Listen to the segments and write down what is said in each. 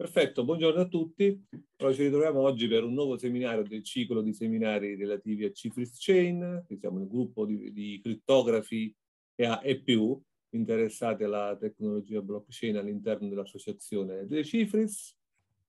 Perfetto, buongiorno a tutti. Allora, ci ritroviamo oggi per un nuovo seminario del ciclo di seminari relativi a Cifris Chain, che siamo il gruppo di, di criptografi e a EPU interessati alla tecnologia blockchain all'interno dell'associazione delle Cifris.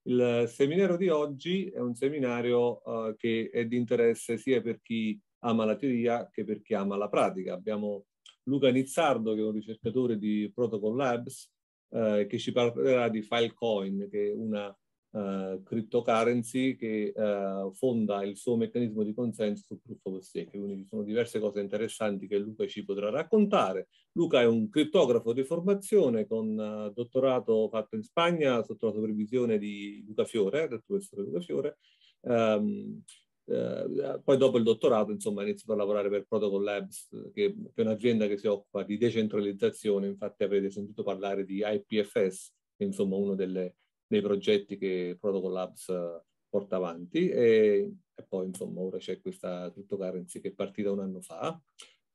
Il seminario di oggi è un seminario uh, che è di interesse sia per chi ama la teoria che per chi ama la pratica. Abbiamo Luca Nizzardo, che è un ricercatore di Protocol Labs, eh, che ci parlerà di Filecoin, che è una eh, cryptocurrency che eh, fonda il suo meccanismo di consenso su Proof of Stake. Quindi ci sono diverse cose interessanti che Luca ci potrà raccontare. Luca è un criptografo di formazione con eh, dottorato fatto in Spagna sotto la supervisione di Luca Fiore, del professore Luca Fiore. Um, eh, eh, poi dopo il dottorato, insomma, ho iniziato a lavorare per Protocol Labs, che è un'azienda che si occupa di decentralizzazione, infatti avrete sentito parlare di IPFS, che è insomma uno delle, dei progetti che Protocol Labs eh, porta avanti e, e, poi insomma ora c'è questa cryptocurrency che è partita un anno fa.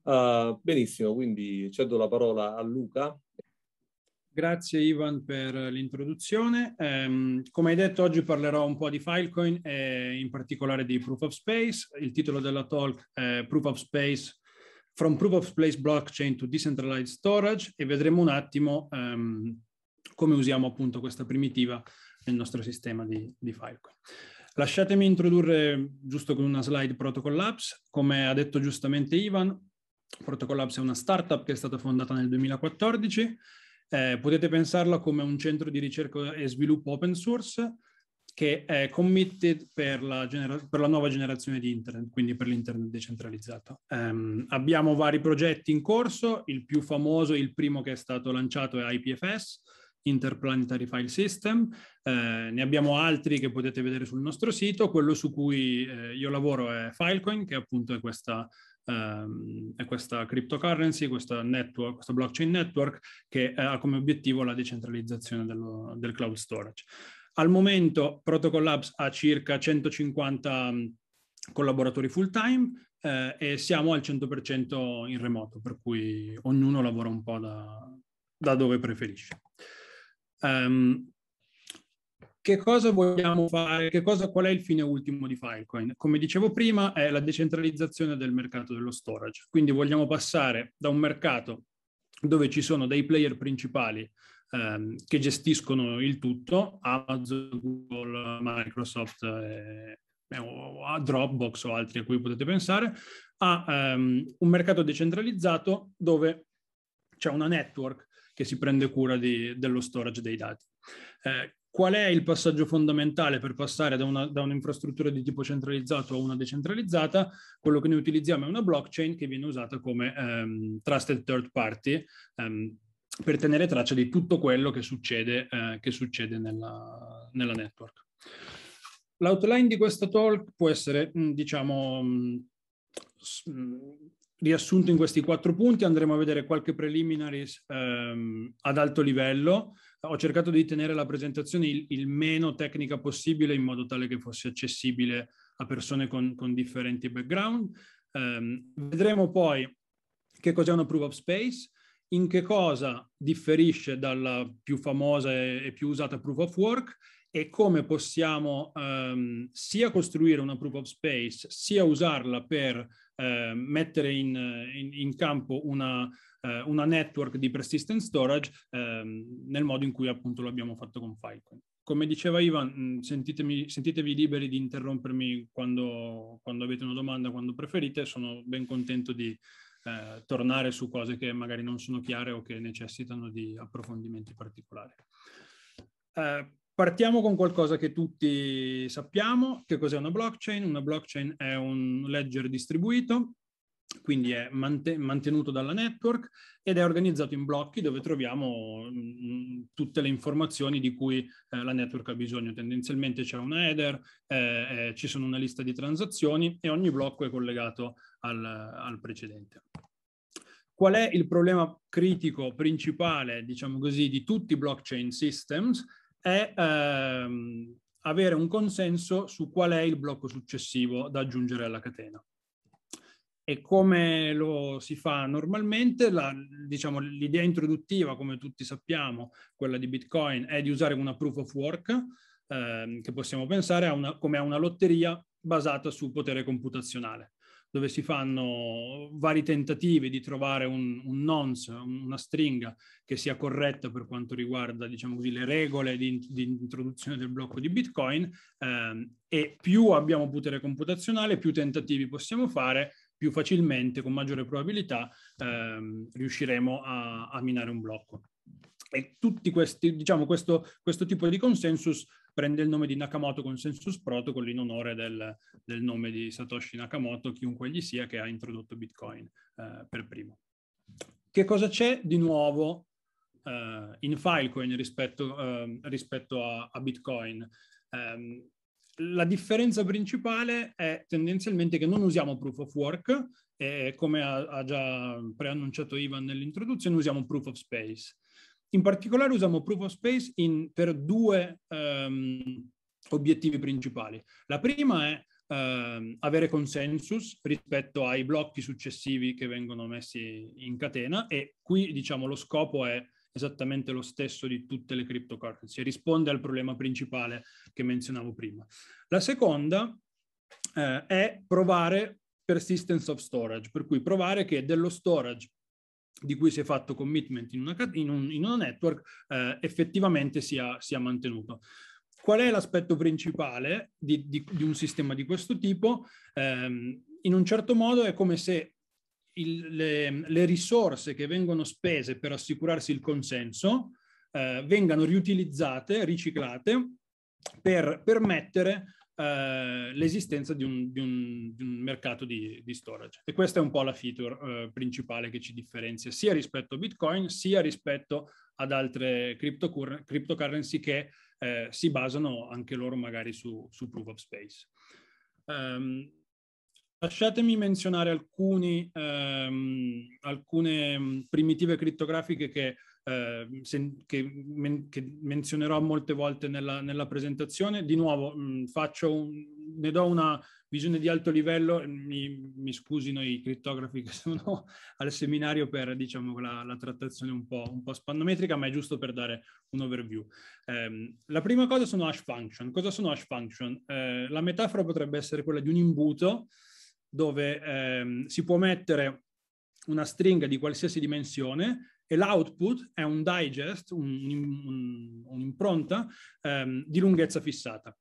Uh, benissimo, quindi cedo la parola a Luca Grazie Ivan per l'introduzione. Um, come hai detto oggi parlerò un po' di Filecoin e in particolare di Proof of Space. Il titolo della talk è Proof of Space From Proof of Space Blockchain to Decentralized Storage e vedremo un attimo um, come usiamo appunto questa primitiva nel nostro sistema di, di Filecoin. Lasciatemi introdurre giusto con una slide Protocol Labs. Come ha detto giustamente Ivan, Protocol Labs è una startup che è stata fondata nel 2014 eh, potete pensarla come un centro di ricerca e sviluppo open source che è committed per la, genera- per la nuova generazione di internet, quindi per l'internet decentralizzato. Um, abbiamo vari progetti in corso, il più famoso, il primo che è stato lanciato è IPFS, Interplanetary File System, eh, ne abbiamo altri che potete vedere sul nostro sito, quello su cui eh, io lavoro è Filecoin, che appunto è questa ehm, questa cryptocurrency, questa, network, questa blockchain network che eh, ha come obiettivo la decentralizzazione dello, del cloud storage. Al momento Protocol Labs ha circa 150 mm, collaboratori full time eh, e siamo al 100% in remoto, per cui ognuno lavora un po' da, da dove preferisce. Um, che cosa vogliamo fare, cosa, qual è il fine ultimo di Filecoin. Come dicevo prima, è la decentralizzazione del mercato dello storage. Quindi vogliamo passare da un mercato dove ci sono dei player principali ehm, che gestiscono il tutto, Amazon, Google, Microsoft, eh, a Dropbox o altri a cui potete pensare, a ehm, un mercato decentralizzato dove c'è una network che si prende cura di, dello storage dei dati. Eh, Qual è il passaggio fondamentale per passare da, una, da, un'infrastruttura di tipo centralizzato a una decentralizzata? Quello che noi utilizziamo è una blockchain che viene usata come um, trusted third party um, per tenere traccia di tutto quello che succede, uh, che succede nella, nella, network. L'outline di questa talk può essere, mm, diciamo, mm, mm, riassunto in questi quattro punti. Andremo a vedere qualche preliminaries um, ad alto livello ho cercato di tenere la presentazione il, il, meno tecnica possibile in modo tale che fosse accessibile a persone con, con differenti background. Um, vedremo poi che cos'è una proof of space, in che cosa differisce dalla più famosa e, e più usata proof of work e come possiamo um, sia costruire una proof of space, sia usarla per uh, mettere in, in, in campo una, eh, una network di persistent storage ehm, nel modo in cui appunto lo abbiamo fatto con Filecoin. Come diceva Ivan, mm, sentitevi liberi di interrompermi quando, quando, avete una domanda, quando preferite, sono ben contento di eh, tornare su cose che magari non sono chiare o che necessitano di approfondimenti particolari. Eh, Partiamo con qualcosa che tutti sappiamo, che cos'è una blockchain. Una blockchain è un ledger distribuito quindi è mantenuto dalla network ed è organizzato in blocchi dove troviamo mm, mm, tutte le informazioni di cui eh, la network ha bisogno. Tendenzialmente c'è una header, eh, eh, ci sono una lista di transazioni e ogni blocco è collegato al, al precedente. Qual è il problema critico principale, diciamo così, di tutti i blockchain systems? È ehm, avere un consenso su qual è il blocco successivo da aggiungere alla catena. E come lo si fa normalmente, la, diciamo, l'idea introduttiva, come tutti sappiamo, quella di Bitcoin, è di usare una proof of work, eh, che possiamo pensare a una, come a una lotteria basata su potere computazionale, dove si fanno vari tentativi di trovare un, un nonce, una stringa che sia corretta per quanto riguarda, diciamo così, le regole di, di, introduzione del blocco di Bitcoin eh, e più abbiamo potere computazionale, più tentativi possiamo fare più facilmente, con maggiore probabilità, ehm, riusciremo a, a, minare un blocco. E tutti questi, diciamo, questo, questo tipo di consensus prende il nome di Nakamoto Consensus Protocol in onore del, del nome di Satoshi Nakamoto, chiunque gli sia, che ha introdotto Bitcoin eh, per primo. Che cosa c'è di nuovo eh, in Filecoin rispetto, eh, rispetto a, a Bitcoin? Um, la differenza principale è tendenzialmente che non usiamo proof of work, eh, come ha, ha già preannunciato Ivan nell'introduzione, usiamo proof of space. In particolare usiamo proof of space in, per due ehm, obiettivi principali. La prima è ehm, avere consensus rispetto ai blocchi successivi che vengono messi in catena e qui diciamo lo scopo è esattamente lo stesso di tutte le cryptocurrency, risponde al problema principale che menzionavo prima. La seconda eh, è provare persistence of storage, per cui provare che dello storage di cui si è fatto commitment in una, in un, in una network eh, effettivamente sia, sia mantenuto. Qual è l'aspetto principale di, di, di, un sistema di questo tipo? Eh, in un certo modo è come se il, le, le, risorse che vengono spese per assicurarsi il consenso eh, vengano riutilizzate, riciclate, per permettere eh, l'esistenza di un, di, un, di un, mercato di, di storage. E questa è un po' la feature eh, principale che ci differenzia sia rispetto a Bitcoin, sia rispetto ad altre cryptocur- cryptocurrency che eh, si basano anche loro magari su, su Proof of Space. Um, Lasciatemi menzionare alcuni, ehm, alcune mm, primitive crittografiche che, eh, se, che, men, che, menzionerò molte volte nella, nella presentazione. Di nuovo, mh, mm, un, ne do una visione di alto livello, mi, mi, scusino i crittografi che sono al seminario per diciamo, la, la, trattazione un po', un po' spannometrica, ma è giusto per dare un overview. Eh, la prima cosa sono hash function. Cosa sono hash function? Eh, la metafora potrebbe essere quella di un imbuto dove ehm, si può mettere una stringa di qualsiasi dimensione e l'output è un digest, un, un, un'impronta ehm, di lunghezza fissata.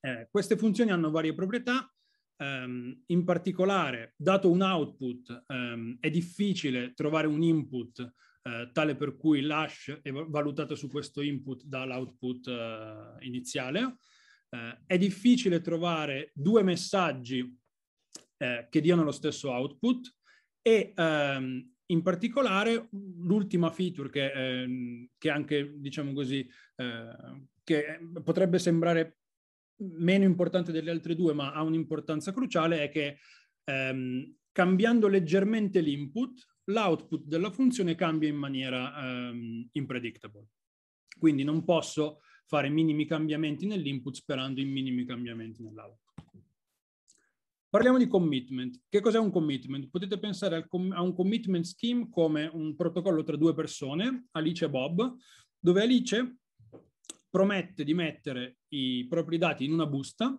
Eh, queste funzioni hanno varie proprietà, ehm, in particolare, dato un output, ehm, è difficile trovare un input eh, tale per cui l'hash è valutato su questo input dall'output eh, iniziale. Eh, è difficile trovare due messaggi eh, che diano lo stesso output e ehm, in particolare l'ultima feature che, ehm, che anche, diciamo così, eh, che potrebbe sembrare meno importante delle altre due, ma ha un'importanza cruciale, è che ehm, cambiando leggermente l'input, l'output della funzione cambia in maniera ehm, impredictable. Quindi non posso fare minimi cambiamenti nell'input sperando in minimi cambiamenti nell'output. Parliamo di commitment. Che cos'è un commitment? Potete pensare com- a un commitment scheme come un protocollo tra due persone, Alice e Bob, dove Alice promette di mettere i propri dati in una busta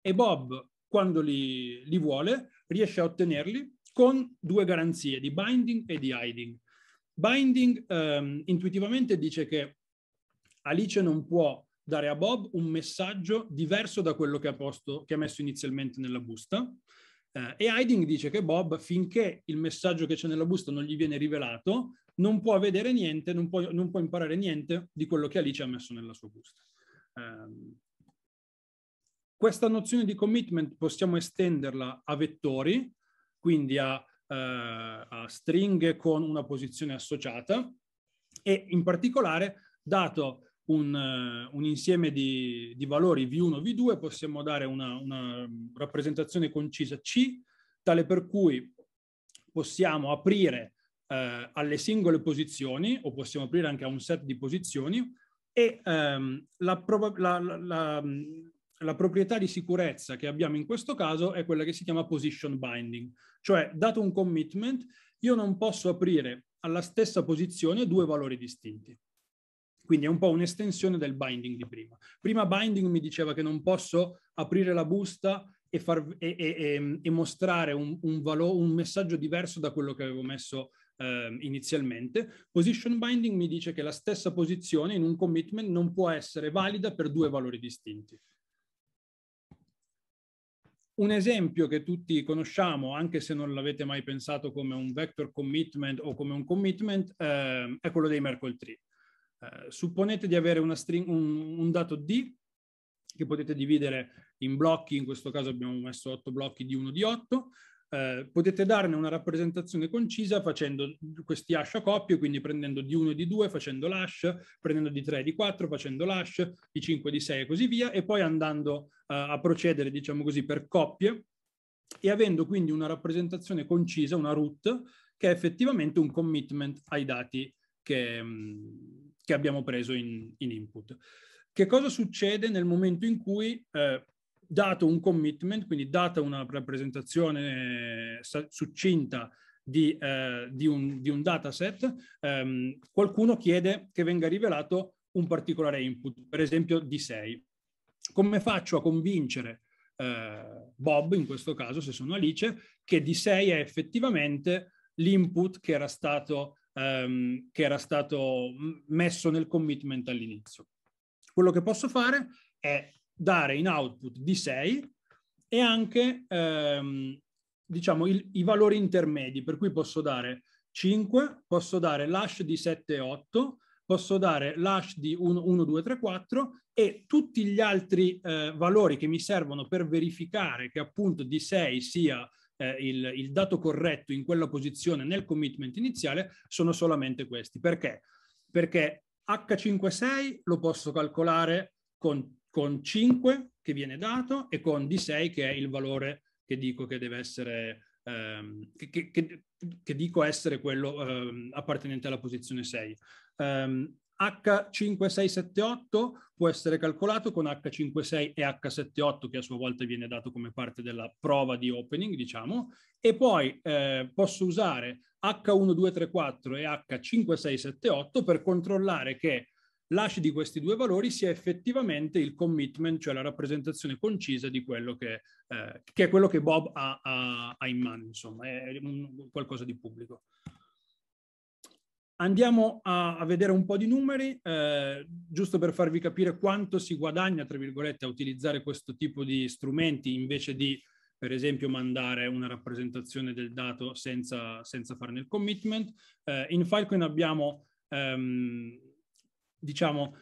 e Bob, quando li, li vuole, riesce a ottenerli con due garanzie di binding e di hiding. Binding ehm, intuitivamente dice che Alice non può dare a Bob un messaggio diverso da quello che ha, posto, che ha messo inizialmente nella busta. Eh, e Hiding dice che Bob, finché il messaggio che c'è nella busta non gli viene rivelato, non può vedere niente, non può, non può imparare niente di quello che Alice ha messo nella sua busta. Eh, questa nozione di commitment possiamo estenderla a vettori, quindi a, eh, a stringhe con una posizione associata e in particolare, dato che un, eh, un insieme di, di, valori V1, V2, possiamo dare una, una rappresentazione concisa C, tale per cui possiamo aprire eh, alle singole posizioni o possiamo aprire anche a un set di posizioni e ehm, la, la, la, la, proprietà di sicurezza che abbiamo in questo caso è quella che si chiama position binding, cioè dato un commitment io non posso aprire alla stessa posizione due valori distinti. Quindi è un po' un'estensione del binding di prima. Prima binding mi diceva che non posso aprire la busta e, far, e, e, mm, e mostrare un, un, valo, un, messaggio diverso da quello che avevo messo eh, inizialmente. Position binding mi dice che la stessa posizione in un commitment non può essere valida per due valori distinti. Un esempio che tutti conosciamo, anche se non l'avete mai pensato come un vector commitment o come un commitment, eh, è quello dei Merkle Tree. Eh, supponete di avere string, un, un, dato D che potete dividere in blocchi, in questo caso abbiamo messo 8 blocchi di 1 di 8, eh, potete darne una rappresentazione concisa facendo questi hash a coppie, quindi prendendo di 1 e di 2 facendo l'hash, prendendo di 3 e di 4 facendo l'hash, di 5 e di 6 e così via, e poi andando eh, a procedere, diciamo così, per coppie e avendo quindi una rappresentazione concisa, una root, che è effettivamente un commitment ai dati che, mm, che abbiamo preso in, in input. Che cosa succede nel momento in cui, eh, dato un commitment, quindi data una rappresentazione eh, succinta di, eh, di, un, di un, dataset, ehm, qualcuno chiede che venga rivelato un particolare input, per esempio D6. Come faccio a convincere eh, Bob, in questo caso se sono Alice, che D6 è effettivamente l'input che era stato ehm, che era stato messo nel commitment all'inizio. Quello che posso fare è dare in output di 6 e anche ehm, diciamo, il, i valori intermedi, per cui posso dare 5, posso dare l'hash di 7 e 8, posso dare l'hash di 1, 1, 2, 3, 4 e tutti gli altri eh, valori che mi servono per verificare che appunto d 6 sia eh, il, il dato corretto in quella posizione nel commitment iniziale sono solamente questi. Perché? Perché H56 lo posso calcolare con, con 5 che viene dato e con D6 che è il valore che dico che deve essere ehm, che, che, che, dico essere quello eh, appartenente alla posizione 6. Um, ehm, H5678 può essere calcolato con H56 e H78 che a sua volta viene dato come parte della prova di opening, diciamo, e poi eh, posso usare H1234 e H5678 per controllare che l'hash di questi due valori sia effettivamente il commitment, cioè la rappresentazione concisa di quello che, eh, che è quello che Bob ha, ha, ha in mano, insomma, è un, qualcosa di pubblico. Andiamo a, vedere un po' di numeri, eh, giusto per farvi capire quanto si guadagna, tra virgolette, a utilizzare questo tipo di strumenti invece di, per esempio, mandare una rappresentazione del dato senza, senza farne il commitment. Eh, in Filecoin abbiamo, ehm, diciamo,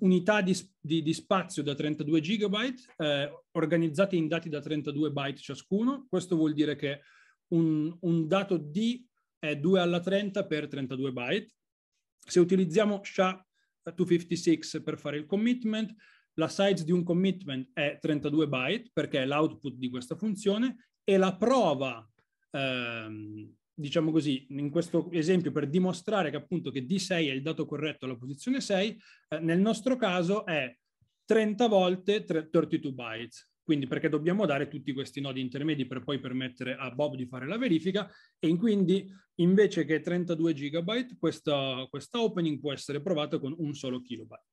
unità di, di, di, spazio da 32 gigabyte eh, organizzate in dati da 32 byte ciascuno. Questo vuol dire che un, un dato di è 2 alla 30 per 32 byte. Se utilizziamo SHA-256 per fare il commitment, la size di un commitment è 32 byte perché è l'output di questa funzione e la prova, ehm, diciamo così, in questo esempio per dimostrare che appunto che D6 è il dato corretto alla posizione 6, eh, nel nostro caso è 30 volte 32 bytes. Quindi perché dobbiamo dare tutti questi nodi intermedi per poi permettere a Bob di fare la verifica e quindi invece che 32 GB questa, questa opening può essere provata con un solo kilobyte.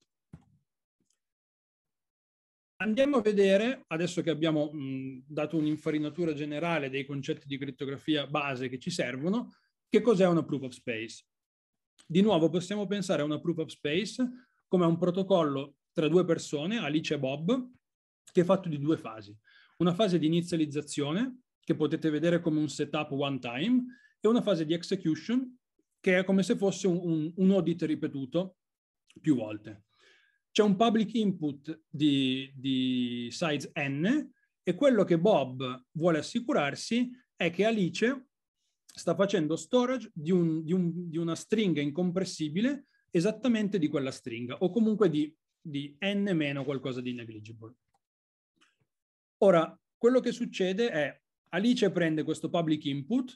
Andiamo a vedere, adesso che abbiamo mh, dato un'infarinatura generale dei concetti di crittografia base che ci servono, che cos'è una proof of space. Di nuovo possiamo pensare a una proof of space come a un protocollo tra due persone, Alice e Bob, che è fatto di due fasi. Una fase di inizializzazione, che potete vedere come un setup one time, e una fase di execution, che è come se fosse un, un, audit ripetuto più volte. C'è un public input di, di size n e quello che Bob vuole assicurarsi è che Alice sta facendo storage di, un, di, un, di, una stringa incompressibile esattamente di quella stringa o comunque di, di n meno qualcosa di negligible. Ora, quello che succede è Alice prende questo public input,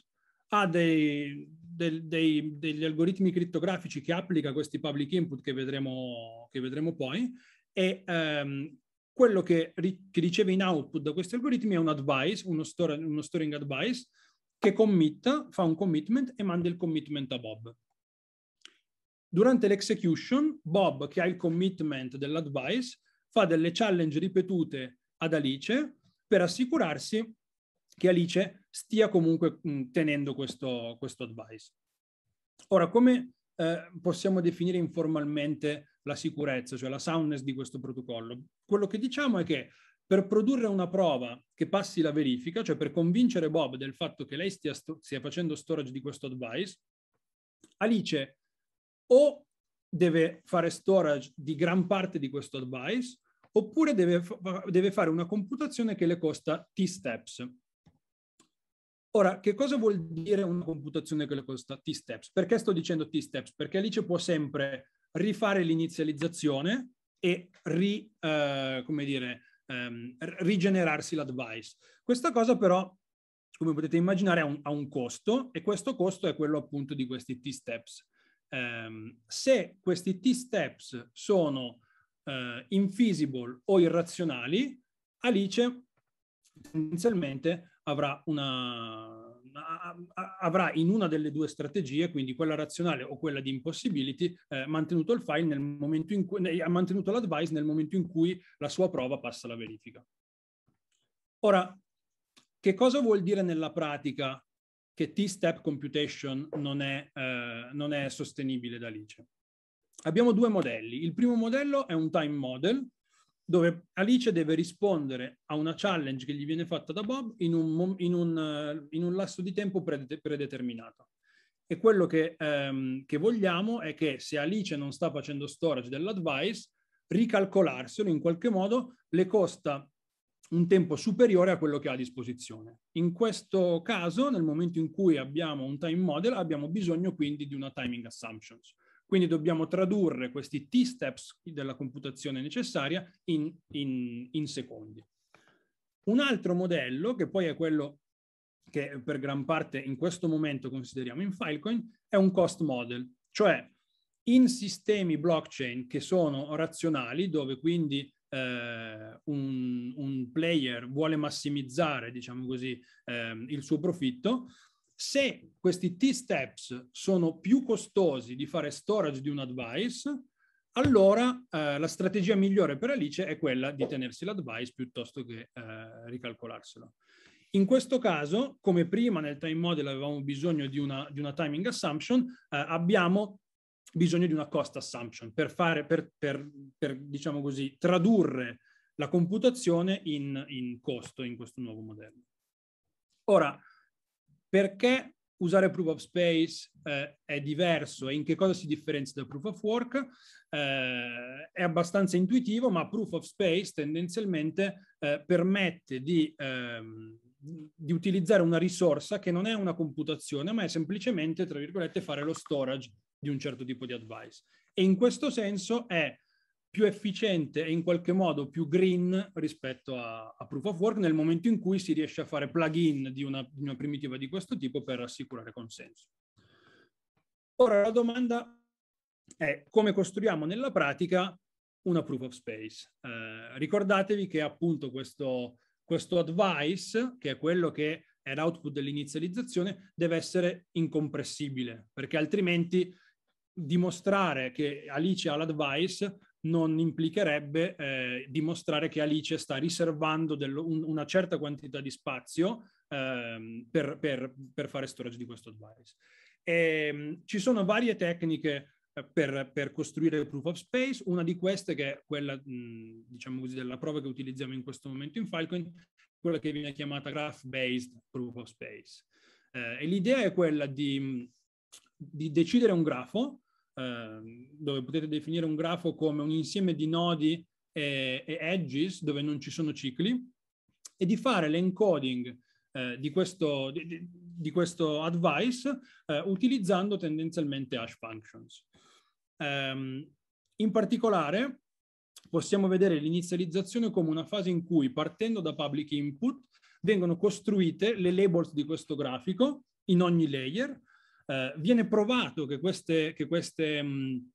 ha dei, dei, dei, degli algoritmi criptografici che applica questi public input che vedremo, che vedremo poi e ehm, quello che, ri- che, riceve in output da questi algoritmi è un advice, uno, store- uno storing advice che commit, fa un commitment e manda il commitment a Bob. Durante l'execution, Bob, che ha il commitment dell'advice, fa delle challenge ripetute ad Alice per assicurarsi che Alice stia comunque tenendo questo, questo advice. Ora, come eh, possiamo definire informalmente la sicurezza, cioè la soundness di questo protocollo? Quello che diciamo è che per produrre una prova che passi la verifica, cioè per convincere Bob del fatto che lei stia, sto- stia facendo storage di questo advice, Alice o deve fare storage di gran parte di questo advice oppure deve, deve fare una computazione che le costa t steps. Ora, che cosa vuol dire una computazione che le costa t steps? Perché sto dicendo t steps? Perché Alice può sempre rifare l'inizializzazione e ri, eh, come dire, ehm, rigenerarsi l'advice. Questa cosa però, come potete immaginare, ha un, ha un, costo e questo costo è quello appunto di questi T-steps. Um, se questi T-steps sono eh, infeasible o irrazionali, Alice tendenzialmente avrà, una, avrà in una delle due strategie, quindi quella razionale o quella di impossibility, eh, mantenuto il file nel momento in cui eh, ha mantenuto l'advice nel momento in cui la sua prova passa la verifica. Ora, che cosa vuol dire nella pratica che T-step computation non è, eh, non è sostenibile da Alice? abbiamo due modelli. Il primo modello è un time model, dove Alice deve rispondere a una challenge che gli viene fatta da Bob in un, in un, eh, in un lasso di tempo predeterminato. E quello che, ehm, che, vogliamo è che se Alice non sta facendo storage dell'advice, ricalcolarselo in qualche modo le costa un tempo superiore a quello che ha a disposizione. In questo caso, nel momento in cui abbiamo un time model, abbiamo bisogno quindi di una timing assumptions quindi dobbiamo tradurre questi T-steps della computazione necessaria in, in, in secondi. Un altro modello, che poi è quello che per gran parte in questo momento consideriamo in Filecoin, è un cost model, cioè in sistemi blockchain che sono razionali, dove quindi eh, un, un, player vuole massimizzare, diciamo così, eh, il suo profitto, se questi T-steps sono più costosi di fare storage di un advice, allora eh, la strategia migliore per Alice è quella di tenersi l'advice piuttosto che eh, ricalcolarselo. In questo caso, come prima nel time model avevamo bisogno di una, di una timing assumption, eh, abbiamo bisogno di una cost assumption per, fare, per, per, per diciamo così, tradurre la computazione in, in costo in questo nuovo modello. Ora, perché usare Proof of Space eh, è diverso e in che cosa si differenzia da Proof of Work eh, è abbastanza intuitivo, ma Proof of Space tendenzialmente eh, permette di, ehm, di, utilizzare una risorsa che non è una computazione, ma è semplicemente, tra virgolette, fare lo storage di un certo tipo di advice. E in questo senso è più efficiente e in qualche modo più green rispetto a, a Proof of Work nel momento in cui si riesce a fare plugin di una, di una primitiva di questo tipo per assicurare consenso. Ora la domanda è come costruiamo nella pratica una proof of space. Eh, ricordatevi che appunto questo, questo advice, che è quello che è l'output dell'inizializzazione, deve essere incompressibile, perché altrimenti dimostrare che Alice ha l'advice non implicherebbe eh, dimostrare che Alice sta riservando dello, un, una certa quantità di spazio eh, per, per, per, fare storage di questo device. E, ehm, ci sono varie tecniche eh, per, per, costruire il proof of space. Una di queste, che è quella, mh, diciamo così, della prova che utilizziamo in questo momento in Falcon, quella che viene chiamata graph-based proof of space. Eh, e l'idea è quella di, di decidere un grafo Ehm, dove potete definire un grafo come un insieme di nodi e, e edges dove non ci sono cicli e di fare l'encoding eh, di, questo, di, di, questo, advice eh, utilizzando tendenzialmente hash functions. Um, in particolare possiamo vedere l'inizializzazione come una fase in cui partendo da public input vengono costruite le labels di questo grafico in ogni layer eh, viene provato che queste, che queste, mh,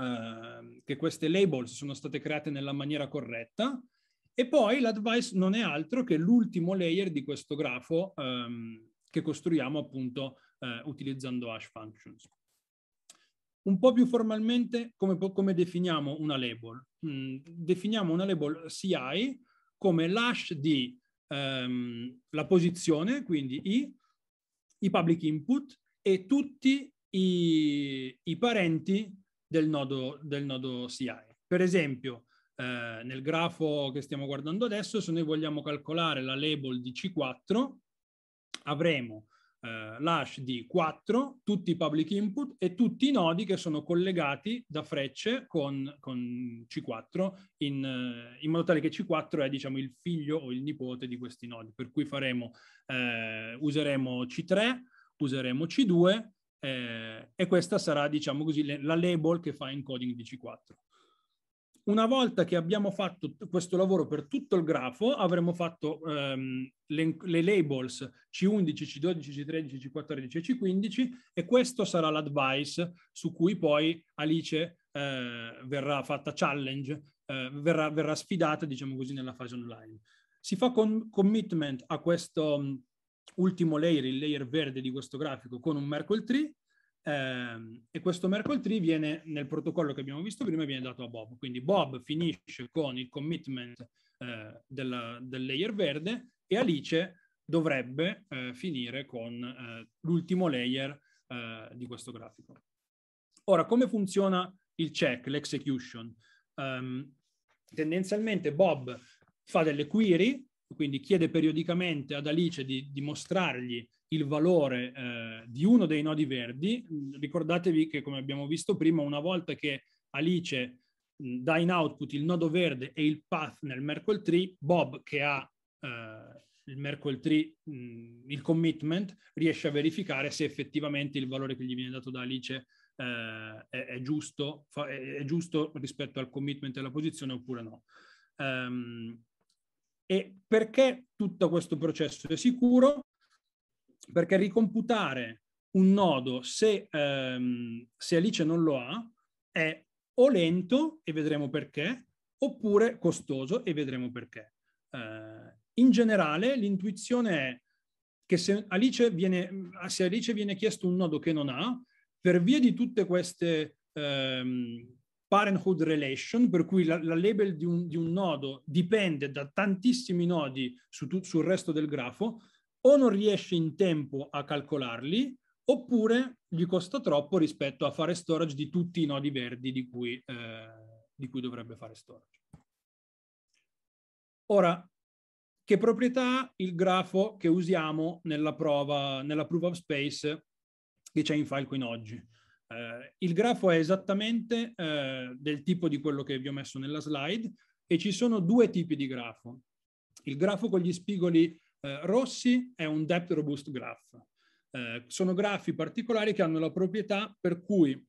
mm, eh, uh, che queste labels sono state create nella maniera corretta e poi l'advice non è altro che l'ultimo layer di questo grafo um, che costruiamo appunto uh, utilizzando hash functions. Un po' più formalmente, come, come definiamo una label? Mm, definiamo una label CI come l'hash di um, la posizione, quindi i, i public input, e tutti i, i parenti del nodo, del nodo CI. Per esempio, eh, nel grafo che stiamo guardando adesso, se noi vogliamo calcolare la label di C4, avremo eh, l'hash di 4, tutti i public input e tutti i nodi che sono collegati da frecce con, con C4, in, eh, in, modo tale che C4 è diciamo, il figlio o il nipote di questi nodi. Per cui faremo, eh, useremo C3, useremo C2 eh, e questa sarà, diciamo così, la label che fa encoding di C4. Una volta che abbiamo fatto questo lavoro per tutto il grafo, avremo fatto ehm, le, le, labels C11, C12, C13, C14 e C15 e questo sarà l'advice su cui poi Alice eh, verrà fatta challenge, eh, verrà, verrà, sfidata, diciamo così, nella fase online. Si fa con commitment a questo ultimo layer, il layer verde di questo grafico, con un Merkle tree, eh, e questo Merkle tree viene nel protocollo che abbiamo visto prima, viene dato a Bob. Quindi Bob finisce con il commitment eh, della, del layer verde e Alice dovrebbe eh, finire con eh, l'ultimo layer eh, di questo grafico. Ora, come funziona il check, l'execution? Um, tendenzialmente Bob fa delle query quindi chiede periodicamente ad Alice di, di mostrargli il valore eh, di uno dei nodi verdi. Ricordatevi che, come abbiamo visto prima, una volta che Alice mh, dà in output il nodo verde e il path nel Merkle tree, Bob, che ha eh, il Merkle tree, mh, il commitment, riesce a verificare se effettivamente il valore che gli viene dato da Alice eh, è, è, giusto, fa, è, è, giusto, rispetto al commitment e alla posizione oppure no. Um, e perché tutto questo processo è sicuro? Perché ricomputare un nodo se, ehm, se Alice non lo ha è o lento, e vedremo perché, oppure costoso, e vedremo perché. Eh, in generale l'intuizione è che se Alice, viene, se Alice viene chiesto un nodo che non ha, per via di tutte queste ehm, parenthood relation, per cui la, la label di un, di un, nodo dipende da tantissimi nodi su tu, sul resto del grafo, o non riesce in tempo a calcolarli, oppure gli costa troppo rispetto a fare storage di tutti i nodi verdi di cui, eh, di cui dovrebbe fare storage. Ora, che proprietà il grafo che usiamo nella prova, nella proof of space che c'è in Filecoin oggi? Eh, il grafo è esattamente eh, del tipo di quello che vi ho messo nella slide e ci sono due tipi di grafo. Il grafo con gli spigoli eh, rossi è un depth robust graph. Eh, sono grafi particolari che hanno la proprietà per cui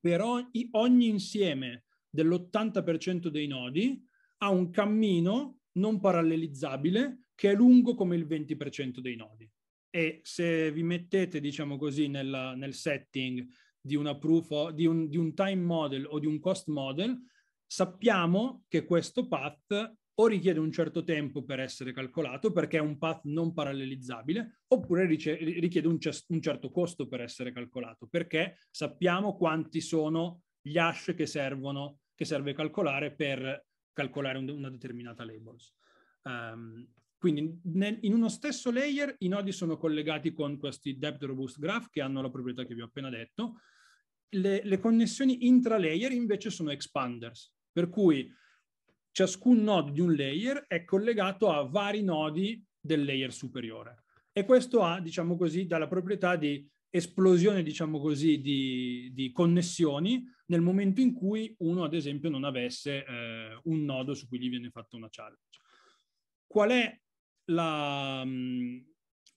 per ogni, ogni insieme dell'80% dei nodi ha un cammino non parallelizzabile che è lungo come il 20% dei nodi e se vi mettete, diciamo così, nella, nel setting di, of, di, un, di un time model o di un cost model, sappiamo che questo path o richiede un certo tempo per essere calcolato perché è un path non parallelizzabile, oppure richiede un, ce- un, certo costo per essere calcolato perché sappiamo quanti sono gli hash che servono, che serve calcolare per calcolare un, una determinata labels. Um, quindi nel, in uno stesso layer i nodi sono collegati con questi depth robust graph che hanno la proprietà che vi ho appena detto, le, le connessioni intra-layer invece sono expanders, per cui ciascun nodo di un layer è collegato a vari nodi del layer superiore. E questo ha, diciamo così, dalla proprietà di esplosione, diciamo così, di, di connessioni nel momento in cui uno, ad esempio, non avesse eh, un nodo su cui gli viene fatta una challenge. Qual è, la, mm,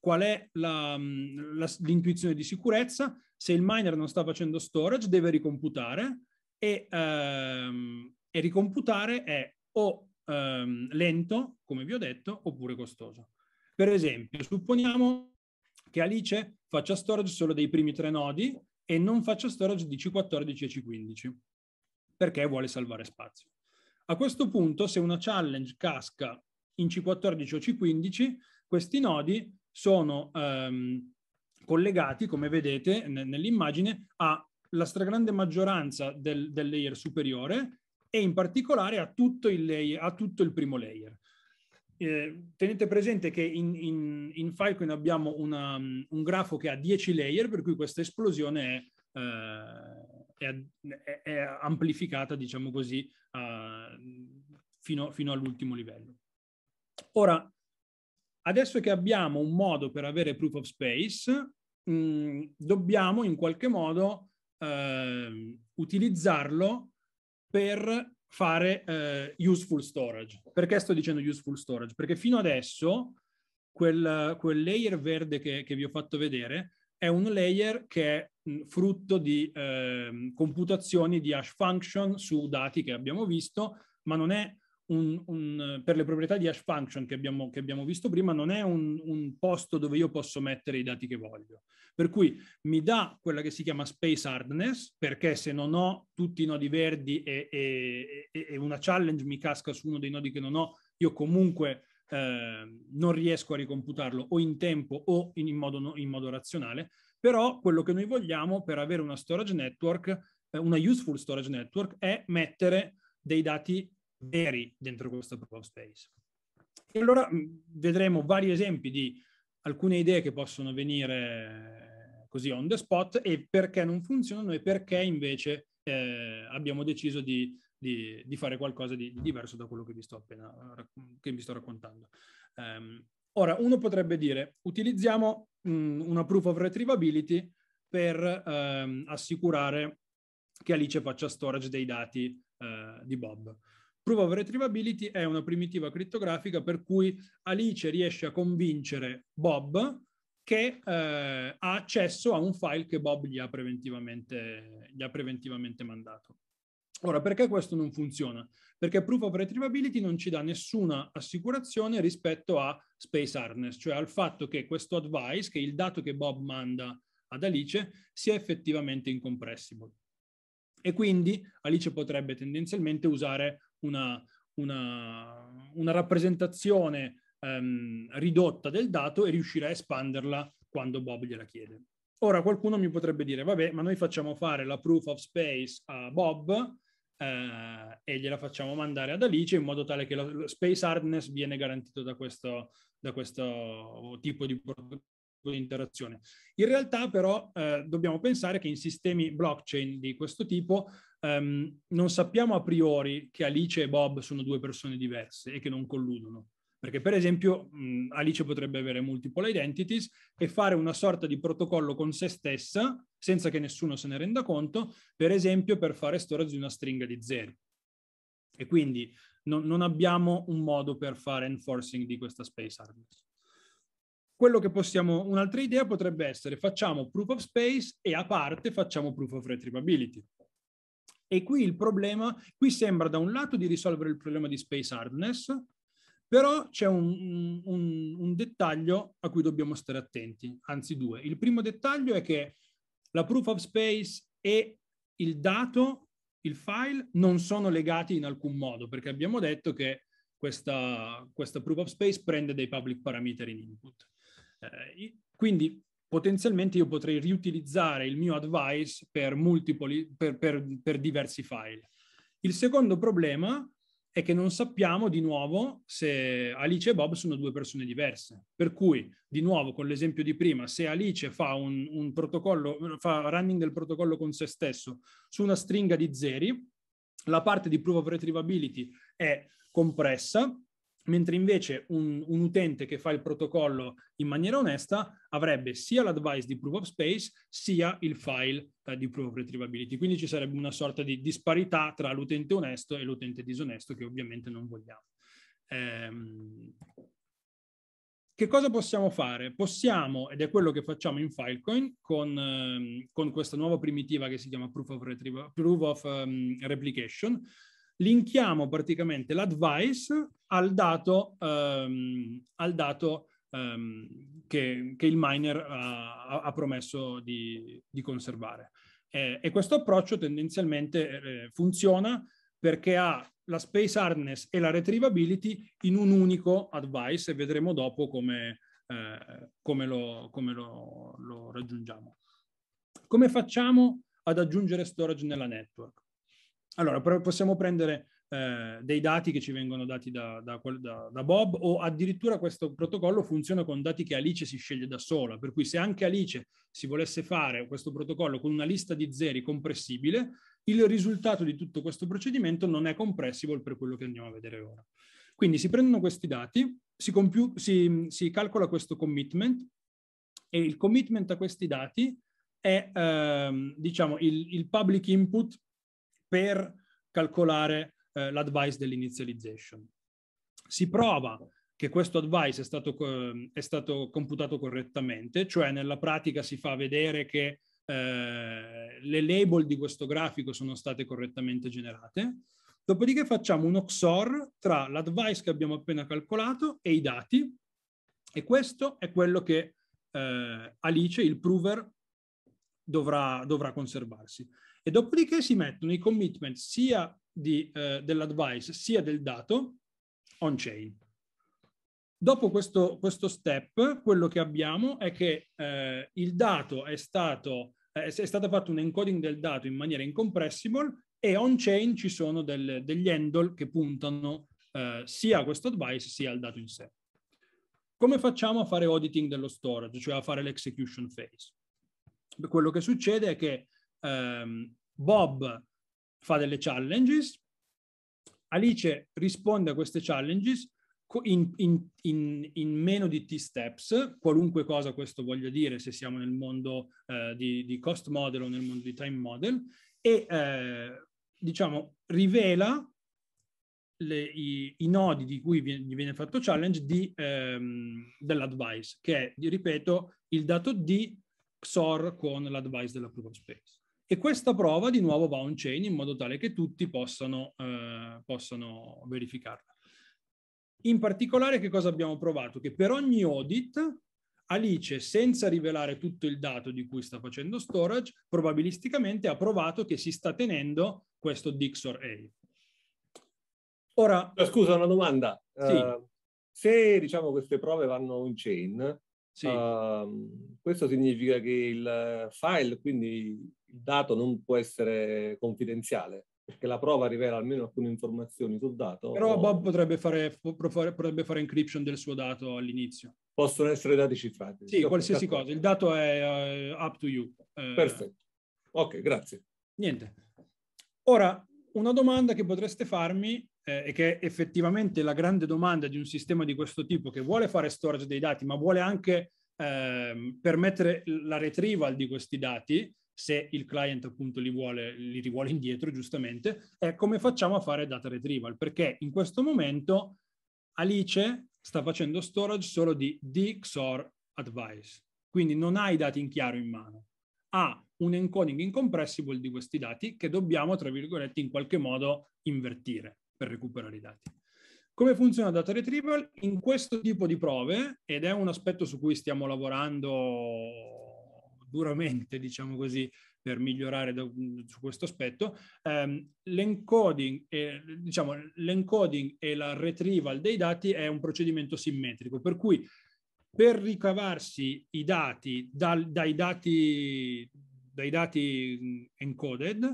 qual è la, mm, la, l'intuizione di sicurezza? Se il miner non sta facendo storage, deve ricomputare e, ehm, e ricomputare è o ehm, lento, come vi ho detto, oppure costoso. Per esempio, supponiamo che Alice faccia storage solo dei primi tre nodi e non faccia storage di C14 e C15 perché vuole salvare spazio. A questo punto, se una challenge casca in C14 o C15, questi nodi sono ehm, collegati, come vedete nell'immagine, alla stragrande maggioranza del, del, layer superiore e in particolare a tutto il, layer, a tutto il primo layer. Eh, tenete presente che in, in, in Falcon abbiamo una, un grafo che ha 10 layer, per cui questa esplosione è, eh, è, è amplificata, diciamo così, eh, fino, fino all'ultimo livello. Ora, Adesso che abbiamo un modo per avere proof of space, mh, mm, dobbiamo in qualche modo eh, utilizzarlo per fare eh, useful storage. Perché sto dicendo useful storage? Perché fino adesso quel, quel layer verde che, che, vi ho fatto vedere è un layer che è mm, frutto di eh, computazioni di hash function su dati che abbiamo visto, ma non è un, un, per le proprietà di hash function che abbiamo, che abbiamo visto prima, non è un, un, posto dove io posso mettere i dati che voglio. Per cui mi dà quella che si chiama space hardness, perché se non ho tutti i nodi verdi e, e, e una challenge mi casca su uno dei nodi che non ho, io comunque eh, non riesco a ricomputarlo o in tempo o in, in, modo, in modo razionale. Però quello che noi vogliamo per avere una storage network, eh, una useful storage network, è mettere dei dati veri dentro questo proof of space. E allora mm, vedremo vari esempi di alcune idee che possono venire eh, così on the spot e perché non funzionano e perché invece eh, abbiamo deciso di, di, di, fare qualcosa di, diverso da quello che vi sto appena che vi sto raccontando. Um, ora, uno potrebbe dire, utilizziamo mh, mm, una proof of retrievability per ehm, assicurare che Alice faccia storage dei dati eh, di Bob. Proof of Retrievability è una primitiva crittografica per cui Alice riesce a convincere Bob che eh, ha accesso a un file che Bob gli ha preventivamente, gli ha preventivamente mandato. Ora, perché questo non funziona? Perché Proof of Retrievability non ci dà nessuna assicurazione rispetto a Space Harness, cioè al fatto che questo advice, che il dato che Bob manda ad Alice, sia effettivamente incompressible. E quindi Alice potrebbe tendenzialmente usare una, una, una rappresentazione ehm, ridotta del dato e riuscire a espanderla quando Bob gliela chiede. Ora qualcuno mi potrebbe dire, vabbè, ma noi facciamo fare la proof of space a Bob eh, e gliela facciamo mandare ad Alice in modo tale che lo space hardness viene garantito da questo, da questo tipo di di interazione. In realtà però eh, dobbiamo pensare che in sistemi blockchain di questo tipo um, non sappiamo a priori che Alice e Bob sono due persone diverse e che non colludono. Perché, per esempio, mh, Alice potrebbe avere multiple identities e fare una sorta di protocollo con se stessa, senza che nessuno se ne renda conto, per esempio per fare storage di una stringa di zeri. E quindi non, non abbiamo un modo per fare enforcing di questa space hardness. Quello che possiamo, un'altra idea potrebbe essere facciamo proof of space e a parte facciamo proof of retrievability. E qui il problema, qui sembra da un lato di risolvere il problema di space hardness, però c'è un, un, un dettaglio a cui dobbiamo stare attenti, anzi due. Il primo dettaglio è che la proof of space e il dato, il file, non sono legati in alcun modo, perché abbiamo detto che questa, questa proof of space prende dei public parameter in input. Eh, quindi potenzialmente io potrei riutilizzare il mio advice per, multipoli, per, per, per diversi file. Il secondo problema è che non sappiamo di nuovo se Alice e Bob sono due persone diverse. Per cui, di nuovo, con l'esempio di prima, se Alice fa un, un protocollo, fa running del protocollo con se stesso su una stringa di zeri, la parte di proof of retrievability è compressa mentre invece un, un, utente che fa il protocollo in maniera onesta avrebbe sia l'advice di proof of space sia il file eh, di proof of retrievability. Quindi ci sarebbe una sorta di disparità tra l'utente onesto e l'utente disonesto che ovviamente non vogliamo. Ehm, che cosa possiamo fare? Possiamo, ed è quello che facciamo in Filecoin con, ehm, con questa nuova primitiva che si chiama proof of, proof of um, replication, linkiamo praticamente l'advice al dato, um, al dato um, che, che, il miner ha, ha promesso di, di conservare. Eh, e questo approccio tendenzialmente eh, funziona perché ha la space hardness e la retrievability in un unico advice e vedremo dopo come, eh, come, lo, come lo, lo raggiungiamo. Come facciamo ad aggiungere storage nella network? Allora, possiamo prendere eh, dei dati che ci vengono dati da, da, da, da, Bob o addirittura questo protocollo funziona con dati che Alice si sceglie da sola, per cui se anche Alice si volesse fare questo protocollo con una lista di zeri compressibile, il risultato di tutto questo procedimento non è compressible per quello che andiamo a vedere ora. Quindi si prendono questi dati, si, si, si calcola questo commitment e il commitment a questi dati è ehm, diciamo, il, il public input per calcolare eh, l'advice dell'initialization. Si prova che questo advice è stato, ehm, è stato, computato correttamente, cioè nella pratica si fa vedere che eh, le label di questo grafico sono state correttamente generate. Dopodiché facciamo un XOR tra l'advice che abbiamo appena calcolato e i dati e questo è quello che eh, Alice, il prover, dovrà, dovrà conservarsi e dopodiché si mettono i commitment sia di, eh, dell'advice sia del dato on-chain. Dopo questo, questo, step, quello che abbiamo è che eh, il dato è stato, eh, è stato fatto un encoding del dato in maniera incompressible e on-chain ci sono del, degli handle che puntano eh, sia a questo advice sia al dato in sé. Come facciamo a fare auditing dello storage, cioè a fare l'execution phase? Quello che succede è che ehm, Bob fa delle challenges, Alice risponde a queste challenges in, in, in, in meno di T-steps, qualunque cosa questo voglia dire, se siamo nel mondo eh, di, di, cost model o nel mondo di time model, e eh, diciamo rivela le, i, i, nodi di cui gli viene fatto challenge di, ehm, dell'advice, che è, ripeto, il dato D XOR con l'advice della proof of space e questa prova di nuovo va on chain in modo tale che tutti possano, eh, possano verificarla. In particolare che cosa abbiamo provato? Che per ogni audit Alice, senza rivelare tutto il dato di cui sta facendo storage, probabilisticamente ha provato che si sta tenendo questo Dixor A. Ora, eh, scusa, una domanda. Eh, sì. Uh, se diciamo queste prove vanno in chain, sì. uh, questo significa che il file, quindi il dato non può essere confidenziale perché la prova rivela almeno alcune informazioni sul dato. Però o... Bob potrebbe fare, potrebbe fare, encryption del suo dato all'inizio. Possono essere dati cifrati. Sì, qualsiasi cosa. Il dato è uh, up to you. Uh, Perfetto. Ok, grazie. Niente. Ora, una domanda che potreste farmi eh, e che è effettivamente la grande domanda di un sistema di questo tipo che vuole fare storage dei dati, ma vuole anche eh, permettere la retrieval di questi dati, se il client appunto li, vuole, li rivuole indietro, giustamente, è come facciamo a fare data retrieval, perché in questo momento Alice sta facendo storage solo di DXOR advice, quindi non ha i dati in chiaro in mano, ha un encoding incompressible di questi dati che dobbiamo, tra virgolette, in qualche modo invertire per recuperare i dati. Come funziona data retrieval? In questo tipo di prove, ed è un aspetto su cui stiamo lavorando duramente, diciamo così, per migliorare da, su questo aspetto. Um, l'encoding, e, diciamo, l'encoding e la retrieval dei dati è un procedimento simmetrico, per cui per ricavarsi i dati, dal, dai, dati dai dati encoded,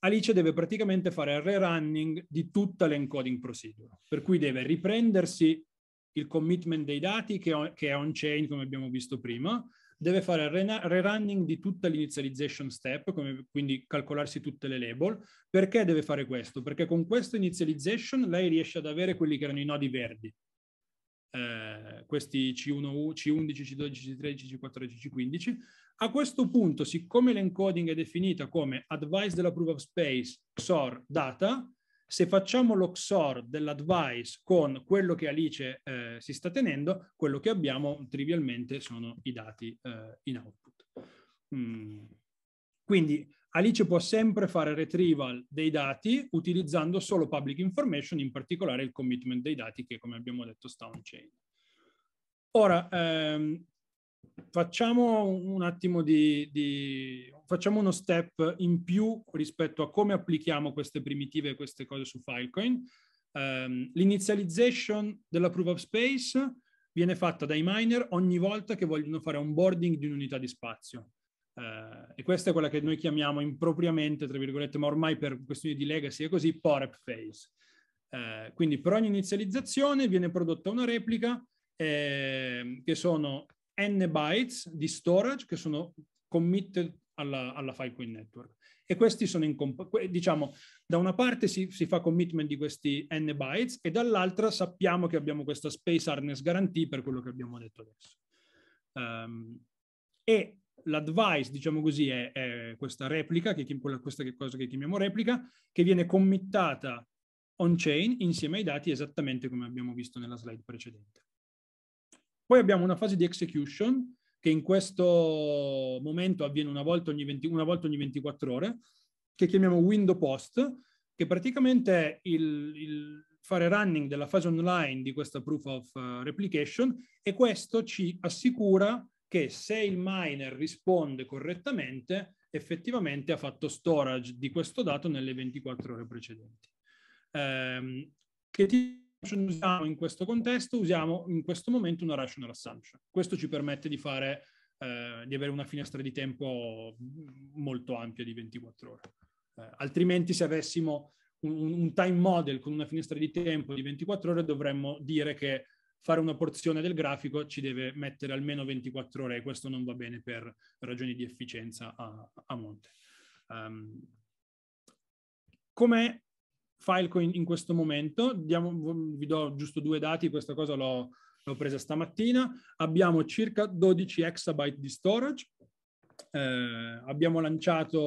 Alice deve praticamente fare il rerunning di tutta l'encoding procedure, per cui deve riprendersi il commitment dei dati che, che è on-chain, come abbiamo visto prima, deve fare il rerunning di tutta l'initialization step, come, quindi calcolarsi tutte le label. Perché deve fare questo? Perché con questa initialization lei riesce ad avere quelli che erano i nodi verdi. Eh, questi c 1 C11, C12, C13, C14, C15. A questo punto, siccome l'encoding è definita come advice della proof of space, XOR, data, se facciamo l'OXOR dell'advice con quello che Alice eh, si sta tenendo, quello che abbiamo trivialmente sono i dati eh, in output. Mm. Quindi Alice può sempre fare retrieval dei dati utilizzando solo public information, in particolare il commitment dei dati che, come abbiamo detto, sta on chain. Ora, ehm, facciamo un attimo di, di facciamo uno step in più rispetto a come applichiamo queste primitive e queste cose su Filecoin. Um, l'inizialization della proof of space viene fatta dai miner ogni volta che vogliono fare onboarding di un'unità di spazio. Uh, e questa è quella che noi chiamiamo impropriamente, tra virgolette, ma ormai per questioni di legacy è così, POREP phase. Uh, eh, quindi per ogni inizializzazione viene prodotta una replica eh, che sono n bytes di storage che sono committed alla, alla Filecoin Network. E questi sono in incompatibili. Diciamo, da una parte si, si, fa commitment di questi n bytes e dall'altra sappiamo che abbiamo questa space harness guarantee per quello che abbiamo detto adesso. Um, e l'advice, diciamo così, è, è questa replica, che, questa che cosa che chiamiamo replica, che viene committata on-chain insieme ai dati esattamente come abbiamo visto nella slide precedente. Poi abbiamo una fase di execution che in questo momento avviene una volta ogni, 20, una volta ogni 24 ore, che chiamiamo window post, che praticamente è il, il fare running della fase online di questa proof of eh, replication e questo ci assicura che se il miner risponde correttamente, effettivamente ha fatto storage di questo dato nelle 24 ore precedenti. Ehm, che ti usiamo in questo contesto, usiamo in questo momento una rational assumption. Questo ci permette di, fare, eh, di avere una finestra di tempo mm, molto ampia di 24 ore. Eh, altrimenti se avessimo un, un, time model con una finestra di tempo di 24 ore dovremmo dire che fare una porzione del grafico ci deve mettere almeno 24 ore e questo non va bene per ragioni di efficienza a, a monte. Um, ehm, come Filecoin in questo momento, diamo, vi do giusto due dati, questa cosa l'ho, l'ho presa stamattina, abbiamo circa 12 exabyte di storage, eh, abbiamo lanciato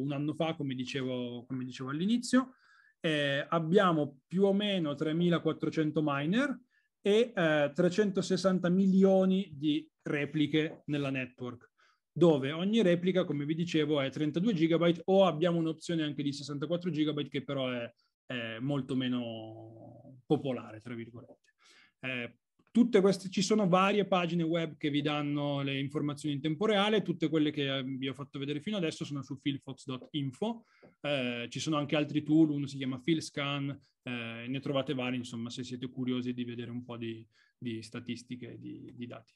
un anno fa, come dicevo, come dicevo all'inizio, eh, abbiamo più o meno 3.400 miner e eh, 360 milioni di repliche nella network dove ogni replica, come vi dicevo, è 32 GB o abbiamo un'opzione anche di 64 GB che però è, è molto meno popolare, tra virgolette. Eh, tutte queste, ci sono varie pagine web che vi danno le informazioni in tempo reale, tutte quelle che eh, vi ho fatto vedere fino adesso sono su philfox.info, eh, ci sono anche altri tool, uno si chiama philscan, eh, ne trovate vari, insomma, se siete curiosi di vedere un po' di, di statistiche di, di, dati.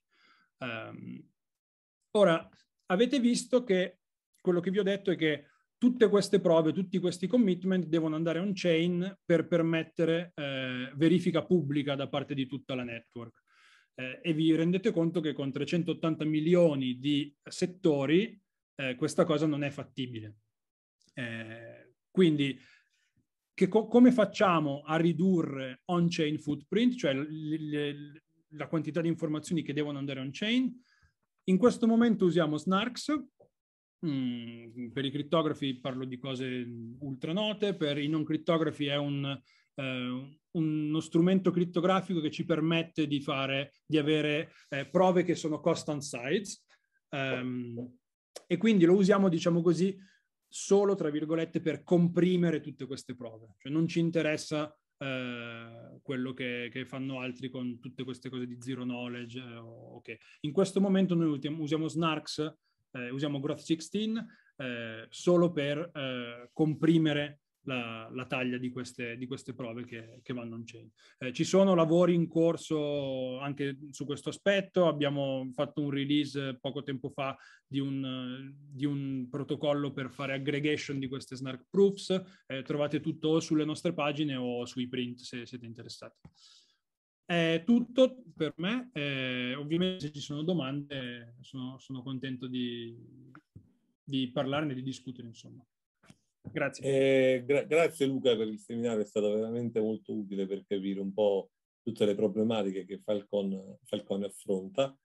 Um, Ora, avete visto che quello che vi ho detto è che tutte queste prove, tutti questi commitment devono andare on-chain per permettere eh, verifica pubblica da parte di tutta la network. Eh, e vi rendete conto che con 380 milioni di settori eh, questa cosa non è fattibile. Eh, quindi co- come facciamo a ridurre on-chain footprint, cioè l- l- la quantità di informazioni che devono andare on-chain? In questo momento usiamo Snarks, Mm, per i crittografi parlo di cose ultra note, per i non crittografi è un, eh, uno strumento crittografico che ci permette di, fare, di avere eh, prove che sono constant sites um, e quindi lo usiamo, diciamo così, solo, tra virgolette, per comprimere tutte queste prove. Cioè non ci interessa eh, quello che, che, fanno altri con tutte queste cose di zero knowledge. Eh, okay. In questo momento noi usiamo, Snarks, eh, usiamo Growth 16 eh, solo per eh, comprimere la, la taglia di queste, di queste, prove che, che vanno in chain. Eh, ci sono lavori in corso anche su questo aspetto, abbiamo fatto un release poco tempo fa di un, di un protocollo per fare aggregation di queste snark proofs, eh, trovate tutto sulle nostre pagine o sui print se siete interessati. È tutto per me, eh, ovviamente se ci sono domande sono, sono contento di, di parlarne, di discutere insomma. Grazie. Eh, gra- grazie Luca per il seminario, è stato veramente molto utile per capire un po' tutte le problematiche che Falcon, Falcone affronta.